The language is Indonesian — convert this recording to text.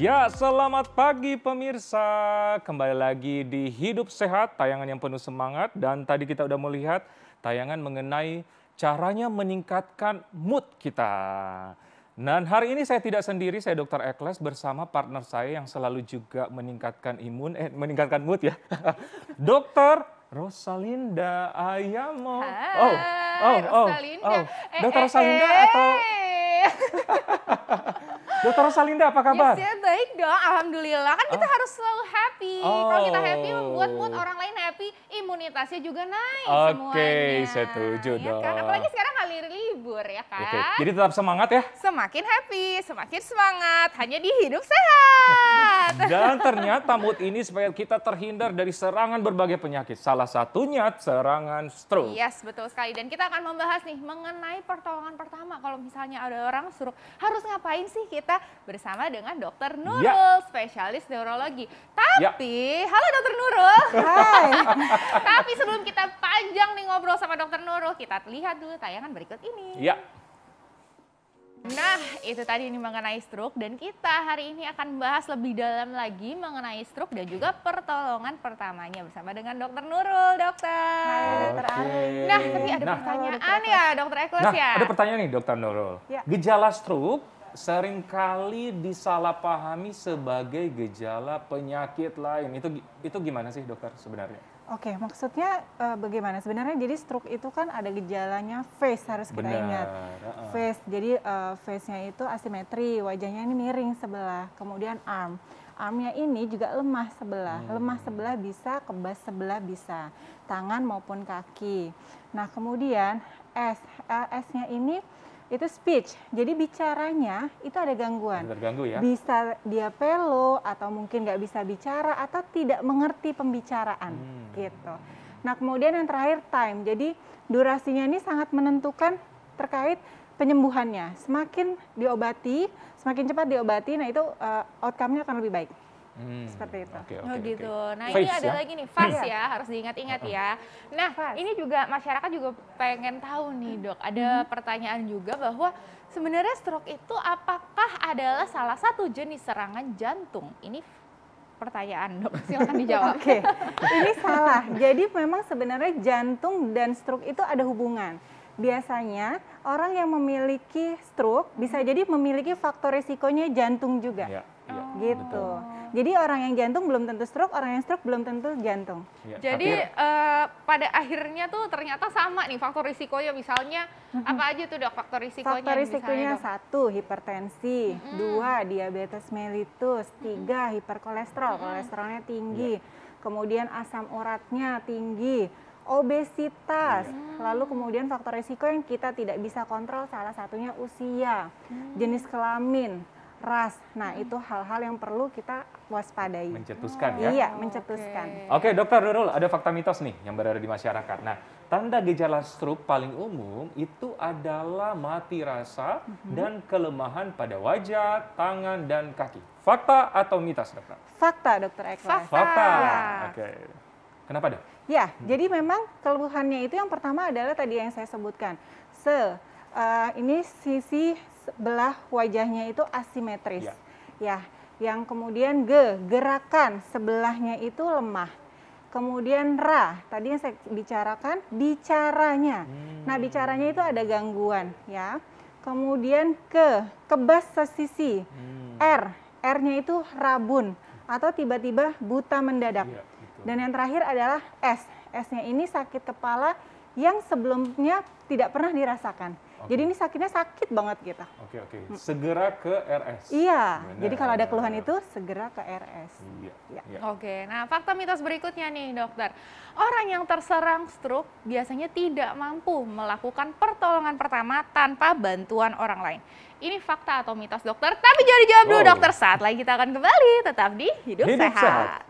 Ya, selamat pagi pemirsa. Kembali lagi di Hidup Sehat, tayangan yang penuh semangat. Dan tadi kita udah melihat tayangan mengenai caranya meningkatkan mood kita. Dan hari ini saya tidak sendiri, saya Dr. Ekles bersama partner saya yang selalu juga meningkatkan imun, eh, meningkatkan mood ya. Dokter Rosalinda Ayamo. Hai, oh, oh, oh, Rosalinda. Oh. Eh, dokter eh, Rosalinda eh, atau... Dokter Rosalinda apa kabar? Ya, baik dong, alhamdulillah. Kan kita oh. harus selalu happy. Oh. Kalau kita happy oh. membuat mood orang lain happy, imunitasnya juga naik okay, semuanya. Oke, setuju ya, Kan? Apalagi sekarang sekali libur ya kan. Oke. Jadi tetap semangat ya. Semakin happy, semakin semangat, hanya di hidup sehat. Dan ternyata mood ini supaya kita terhindar dari serangan berbagai penyakit. Salah satunya serangan stroke. Yes, betul sekali. Dan kita akan membahas nih mengenai pertolongan pertama kalau misalnya ada orang suruh Harus ngapain sih kita bersama dengan dokter ya. Nurul, ya. spesialis neurologi. Ya. Tapi, ya. halo dokter Nurul. Hai. Tapi sebelum kita ngobrol sama Dokter Nurul, kita lihat dulu tayangan berikut ini. Ya. Nah, itu tadi ini mengenai stroke dan kita hari ini akan bahas lebih dalam lagi mengenai stroke dan juga pertolongan pertamanya bersama dengan Dokter Nurul, Dokter. okay. Nah, tapi ada nah, pertanyaan ya, Dokter Eko. nah, ya. ada pertanyaan nih, Dokter Nurul. Ya. Gejala stroke seringkali disalahpahami sebagai gejala penyakit lain. Itu itu gimana sih, Dokter, sebenarnya? Oke, maksudnya uh, bagaimana? Sebenarnya jadi stroke itu kan ada gejalanya face harus kita Benar. ingat. Face, jadi uh, face-nya itu asimetri, wajahnya ini miring sebelah, kemudian arm. Armnya ini juga lemah sebelah, hmm. lemah sebelah bisa, kebas sebelah bisa, tangan maupun kaki. Nah kemudian S, uh, S-nya ini itu speech. Jadi bicaranya itu ada gangguan. Terganggu ya. Bisa dia pelo atau mungkin nggak bisa bicara atau tidak mengerti pembicaraan hmm. gitu. Nah kemudian yang terakhir time. Jadi durasinya ini sangat menentukan terkait penyembuhannya. Semakin diobati, semakin cepat diobati, nah itu uh, outcome-nya akan lebih baik. Hmm. Seperti itu. Okay, okay, oh gitu. Okay. Nah Face, ini ada ya? lagi nih fast iya. ya harus diingat-ingat ya. Nah face. ini juga masyarakat juga pengen tahu nih hmm. dok. Ada hmm. pertanyaan juga bahwa sebenarnya stroke itu apakah adalah salah satu jenis serangan jantung? Ini pertanyaan dok, silahkan dijawab. Oke, okay. ini salah. Jadi memang sebenarnya jantung dan stroke itu ada hubungan. Biasanya orang yang memiliki stroke bisa hmm. jadi memiliki faktor resikonya jantung juga. Ya, ya, oh. gitu. Betul. Jadi orang yang jantung belum tentu stroke, orang yang stroke belum tentu jantung. Ya, Jadi tapi... uh, pada akhirnya tuh ternyata sama nih faktor risikonya misalnya apa aja tuh dok faktor risikonya? Faktor risikonya satu hipertensi, hmm. dua diabetes mellitus, tiga hiperkolesterol, hmm. kolesterolnya tinggi, ya. kemudian asam uratnya tinggi obesitas, hmm. lalu kemudian faktor risiko yang kita tidak bisa kontrol salah satunya usia, hmm. jenis kelamin, ras. Nah, hmm. itu hal-hal yang perlu kita waspadai. Mencetuskan oh, ya. Iya, mencetuskan. Oke, okay. okay, Dokter Nurul, ada fakta mitos nih yang berada di masyarakat. Nah, tanda gejala stroke paling umum itu adalah mati rasa hmm. dan kelemahan pada wajah, tangan dan kaki. Fakta atau mitos, Dokter? Fakta, Dokter Eklas. Fakta. Fakta. Ya. Oke. Okay. Kenapa, Dok? Ya, hmm. jadi memang keluhannya itu yang pertama adalah tadi yang saya sebutkan. Se uh, ini sisi sebelah wajahnya itu asimetris. Ya. ya, yang kemudian ge gerakan sebelahnya itu lemah. Kemudian ra, tadi yang saya bicarakan bicaranya. Hmm. Nah, bicaranya itu ada gangguan ya. Kemudian ke, kebas sesisi. Hmm. R, R-nya itu rabun atau tiba-tiba buta mendadak. Ya, Dan yang terakhir adalah S. S-nya ini sakit kepala yang sebelumnya tidak pernah dirasakan. Jadi ini sakitnya sakit banget gitu. Oke okay, oke. Okay. Segera ke RS. Iya. Benar. Jadi kalau ada keluhan itu segera ke RS. Iya. Ya. Ya. Oke. Okay. Nah fakta mitos berikutnya nih dokter. Orang yang terserang stroke biasanya tidak mampu melakukan pertolongan pertama tanpa bantuan orang lain. Ini fakta atau mitos dokter? Tapi jangan jawab dulu oh. dokter. Saat lagi kita akan kembali tetap di Hidup, Hidup Sehat. sehat.